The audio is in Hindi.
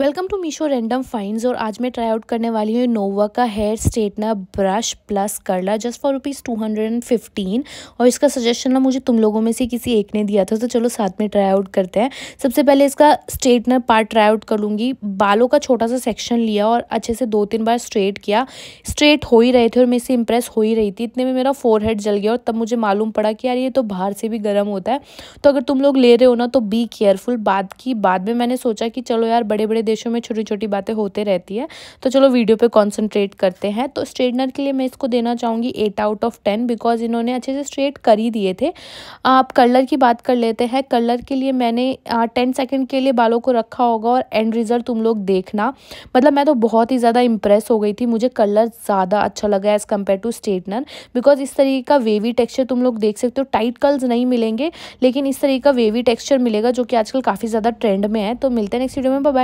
welcome to Meesho random finds और आज मैं ट्राई आउट करने वाली हूँ नोवा का hair straightener brush plus curler just for rupees two hundred and fifteen और इसका सजेशन ना मुझे तुम लोगों में से किसी एक ने दिया था तो चलो साथ में ट्राई आउट करते हैं सबसे पहले इसका स्ट्रेटनर पार्ट ट्राई आउट कर लूँगी बालों का छोटा सा सेक्शन लिया और अच्छे से दो तीन बार स्ट्रेट किया स्ट्रेट हो ही रहे थे और मैं इसे इंप्रेस हो ही रही थी इतने में मेरा फोर हेड जल गया और तब मुझे मालूम पड़ा कि यार ये तो बाहर से भी गर्म होता है तो अगर तुम लोग ले रहे हो ना तो बी केयरफुल बाद की बाद में मैंने सोचा कि चलो यार बड़े बड़े सारे देशों में छोटी छोटी बातें होते रहती है तो चलो वीडियो पे कॉन्सेंट्रेट करते हैं तो स्ट्रेटनर के लिए मैं इसको देना चाहूँगी eight out of ten because इन्होंने अच्छे से स्ट्रेट कर ही दिए थे आप कलर की बात कर लेते हैं कलर के लिए मैंने टेन सेकेंड के लिए बालों को रखा होगा और एंड रिजल्ट तुम लोग देखना मतलब मैं तो बहुत ही ज़्यादा इंप्रेस हो गई थी मुझे कलर ज़्यादा अच्छा लगा as compare to straightener because इस तरीके का वेवी टेक्स्चर तुम लोग देख सकते हो टाइट कल्स नहीं मिलेंगे लेकिन इस तरीके का वेवी टेक्स्चर मिलेगा जो कि आजकल काफ़ी ज़्यादा ट्रेंड में है तो मिलते हैं नेक्स्ट वीडियो में बाय